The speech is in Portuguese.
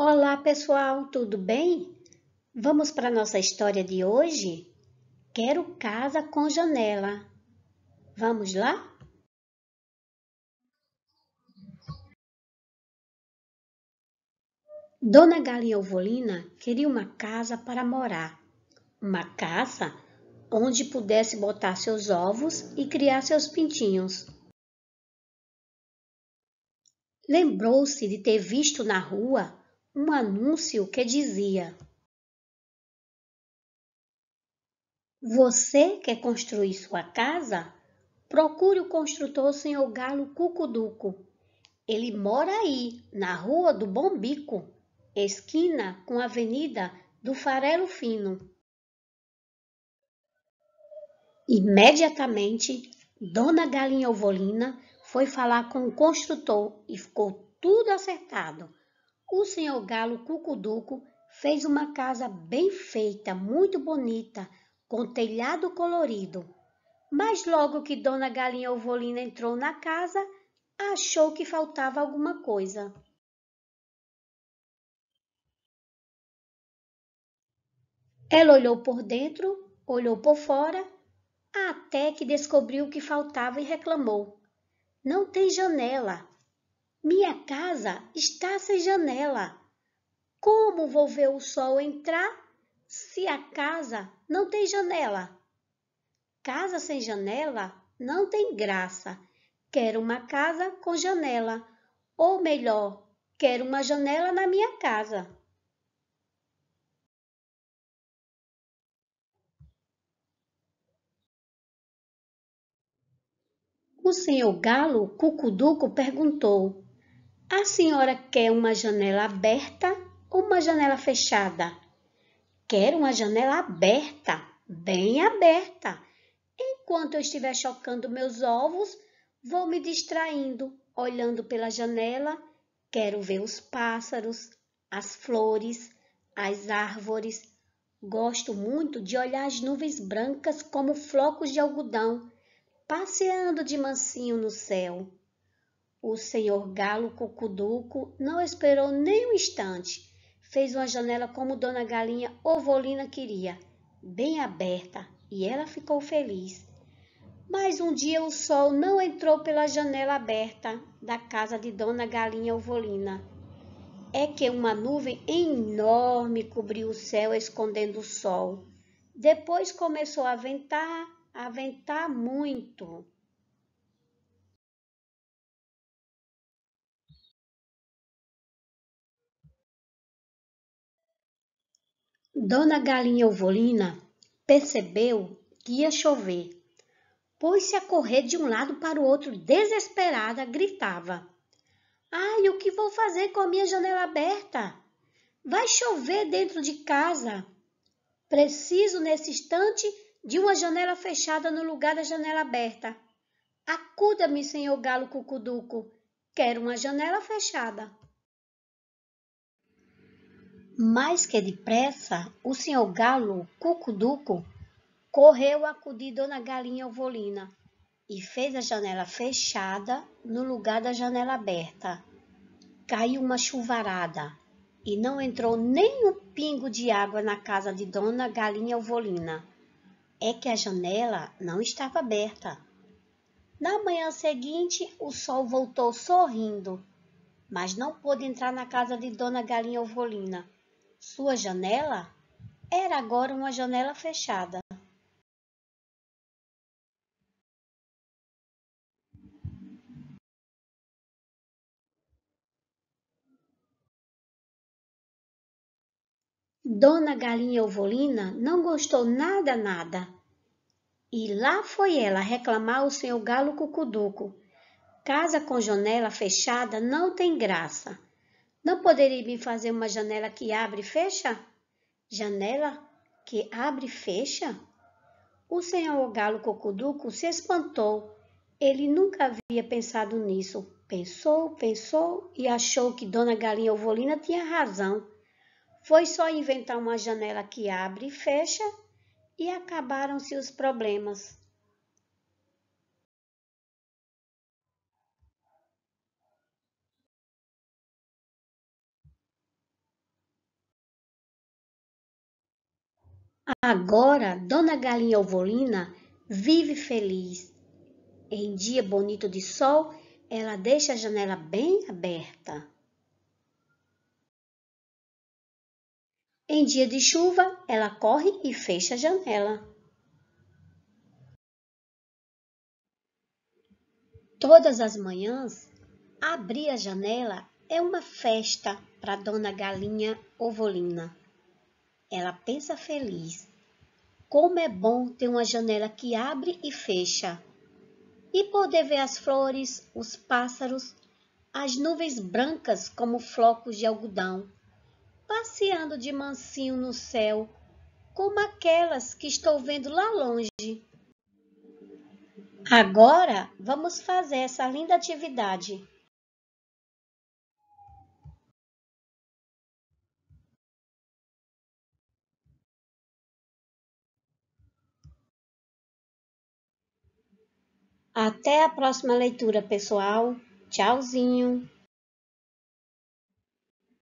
Olá, pessoal, tudo bem? Vamos para a nossa história de hoje? Quero casa com janela. Vamos lá? Dona Galinha Ovolina queria uma casa para morar, uma casa onde pudesse botar seus ovos e criar seus pintinhos. Lembrou-se de ter visto na rua um anúncio que dizia: Você quer construir sua casa? Procure o construtor Senhor Galo Cucuduco. Ele mora aí, na Rua do Bombico, esquina com a Avenida do Farelo Fino. Imediatamente, Dona Galinha Ovolina foi falar com o construtor e ficou tudo acertado. O senhor Galo Cucuduco fez uma casa bem feita, muito bonita, com telhado colorido. Mas logo que Dona Galinha Ovolina entrou na casa, achou que faltava alguma coisa. Ela olhou por dentro, olhou por fora, até que descobriu o que faltava e reclamou: Não tem janela. Minha casa está sem janela. Como vou ver o sol entrar se a casa não tem janela? Casa sem janela não tem graça. Quero uma casa com janela, ou melhor, quero uma janela na minha casa. O senhor galo Cucuduco perguntou: a senhora quer uma janela aberta ou uma janela fechada? Quero uma janela aberta, bem aberta. Enquanto eu estiver chocando meus ovos, vou me distraindo, olhando pela janela. Quero ver os pássaros, as flores, as árvores. Gosto muito de olhar as nuvens brancas como flocos de algodão, passeando de mansinho no céu. O senhor Galo Cucuduco não esperou nem um instante. Fez uma janela como Dona Galinha Ovolina queria, bem aberta, e ela ficou feliz. Mas um dia o sol não entrou pela janela aberta da casa de Dona Galinha Ovolina. É que uma nuvem enorme cobriu o céu escondendo o sol. Depois começou a ventar, a ventar muito. Dona Galinha Ovolina percebeu que ia chover. Pôs-se a correr de um lado para o outro, desesperada, gritava: Ai, o que vou fazer com a minha janela aberta? Vai chover dentro de casa. Preciso, nesse instante, de uma janela fechada no lugar da janela aberta. Acuda-me, senhor galo cucuduco. Quero uma janela fechada. Mais que depressa, o senhor galo Cucuduco correu a acudir Dona Galinha Ovolina e fez a janela fechada no lugar da janela aberta. Caiu uma chuvarada e não entrou nem um pingo de água na casa de Dona Galinha Ovolina. É que a janela não estava aberta. Na manhã seguinte, o sol voltou sorrindo, mas não pôde entrar na casa de Dona Galinha Ovolina sua janela era agora uma janela fechada. Dona Galinha Ovolina não gostou nada, nada. E lá foi ela reclamar ao seu galo cucuduco. Casa com janela fechada não tem graça. Não poderia me fazer uma janela que abre e fecha? Janela que abre e fecha? O senhor Galo Cocuduco se espantou. Ele nunca havia pensado nisso. Pensou, pensou e achou que Dona Galinha Ovolina tinha razão. Foi só inventar uma janela que abre e fecha e acabaram-se os problemas. Agora, Dona Galinha Ovolina vive feliz. Em dia bonito de sol, ela deixa a janela bem aberta. Em dia de chuva, ela corre e fecha a janela. Todas as manhãs, abrir a janela é uma festa para Dona Galinha Ovolina. Ela pensa feliz. Como é bom ter uma janela que abre e fecha e poder ver as flores, os pássaros, as nuvens brancas como flocos de algodão, passeando de mansinho no céu, como aquelas que estou vendo lá longe. Agora vamos fazer essa linda atividade. Até a próxima leitura, pessoal. Tchauzinho!